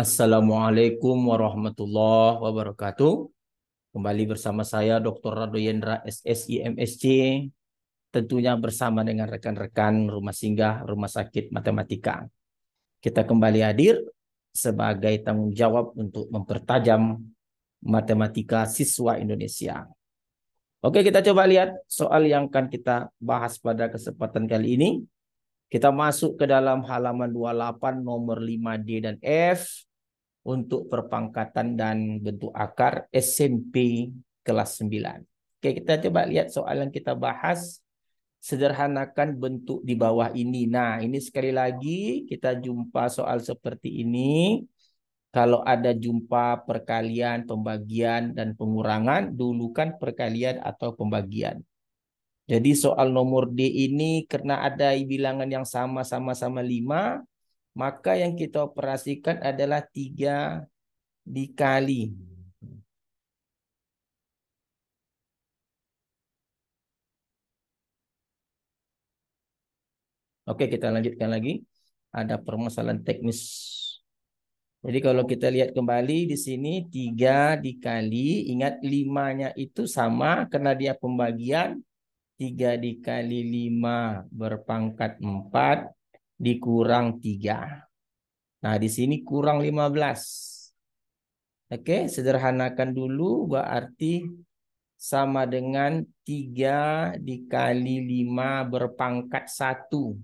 Assalamualaikum warahmatullahi wabarakatuh. Kembali bersama saya Dr. Rado Yendra SSI MSC. Tentunya bersama dengan rekan-rekan Rumah Singgah Rumah Sakit Matematika. Kita kembali hadir sebagai tanggung jawab untuk mempertajam matematika siswa Indonesia. Oke, kita coba lihat soal yang akan kita bahas pada kesempatan kali ini. Kita masuk ke dalam halaman 28 nomor 5D dan F untuk perpangkatan dan bentuk akar SMP kelas 9. Oke, kita coba lihat soal yang kita bahas sederhanakan bentuk di bawah ini. Nah, ini sekali lagi kita jumpa soal seperti ini. Kalau ada jumpa perkalian, pembagian, dan pengurangan, dulukan perkalian atau pembagian. Jadi soal nomor D ini karena ada bilangan yang sama-sama sama 5, maka yang kita operasikan adalah tiga dikali. Oke, kita lanjutkan lagi. Ada permasalahan teknis. Jadi kalau kita lihat kembali di sini tiga dikali, ingat limanya itu sama karena dia pembagian. tiga dikali lima berpangkat empat dikurang 3. Nah, di sini kurang 15. Oke, okay, sederhanakan dulu berarti sama dengan 3 dikali 5 berpangkat 1.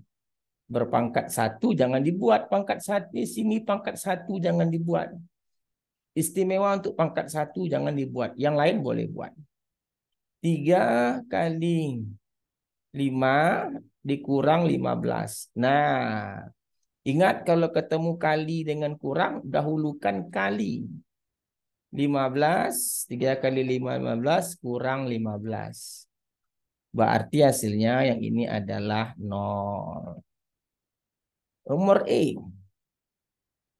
Berpangkat 1 jangan dibuat pangkat 1 di sini pangkat 1 jangan dibuat. Istimewa untuk pangkat 1 jangan dibuat. Yang lain boleh buat. 3 kali 5 dikurang 15. Nah, ingat kalau ketemu kali dengan kurang, dahulukan kali. 15, 3 kali 5, 15, kurang 15. Berarti hasilnya yang ini adalah 0. Nomor E.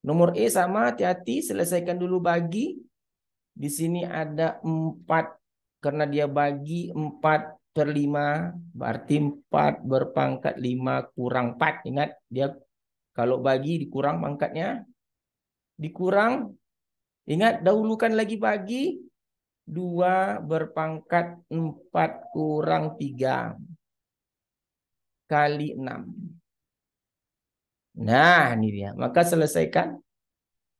Nomor E sama hati-hati, selesaikan dulu bagi. Di sini ada 4, karena dia bagi 4 per 5 berarti 4 berpangkat 5 kurang 4. Ingat dia kalau bagi dikurang pangkatnya. Dikurang. Ingat dahulukan lagi bagi. 2 berpangkat 4 kurang 3. Kali 6. Nah ini dia. Maka selesaikan.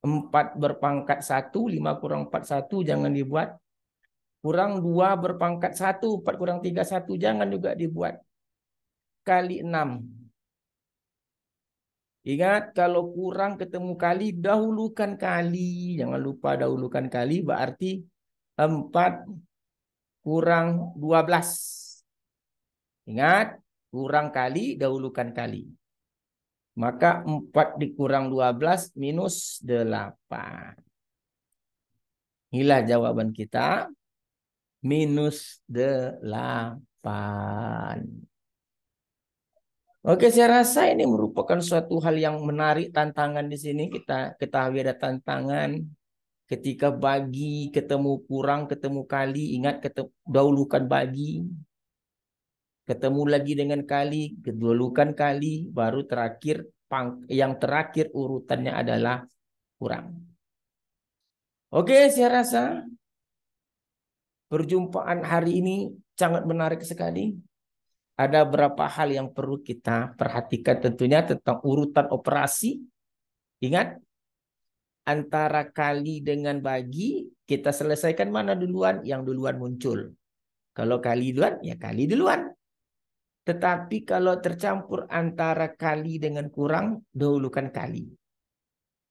4 berpangkat 1. 5 kurang 4 1. Jangan dibuat Kurang 2 berpangkat satu empat kurang tiga satu Jangan juga dibuat. Kali enam Ingat kalau kurang ketemu kali dahulukan kali. Jangan lupa dahulukan kali berarti empat kurang dua belas Ingat kurang kali dahulukan kali. Maka 4 dikurang 12 minus 8. Inilah jawaban kita minus delapan. Oke, saya rasa ini merupakan suatu hal yang menarik tantangan di sini. Kita ketahui ada tantangan ketika bagi, ketemu kurang, ketemu kali. Ingat, ketemu, dahulukan bagi. Ketemu lagi dengan kali, kedulukan kali. Baru terakhir, yang terakhir urutannya adalah kurang. Oke, saya rasa Perjumpaan hari ini sangat menarik sekali. Ada beberapa hal yang perlu kita perhatikan tentunya tentang urutan operasi. Ingat, antara kali dengan bagi, kita selesaikan mana duluan? Yang duluan muncul. Kalau kali duluan, ya kali duluan. Tetapi kalau tercampur antara kali dengan kurang, dahulukan kali.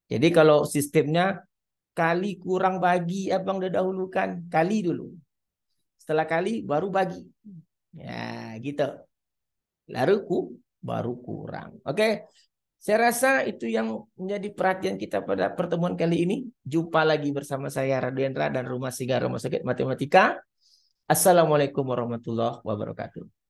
Jadi kalau sistemnya kali kurang bagi abang dahulukan kali dulu setelah kali baru bagi. Ya, gitu. Lalu ku baru kurang. Oke. Saya rasa itu yang menjadi perhatian kita pada pertemuan kali ini. Jumpa lagi bersama saya Radendra dan Rumah Singa Rumah Sakit Matematika. Assalamualaikum warahmatullahi wabarakatuh.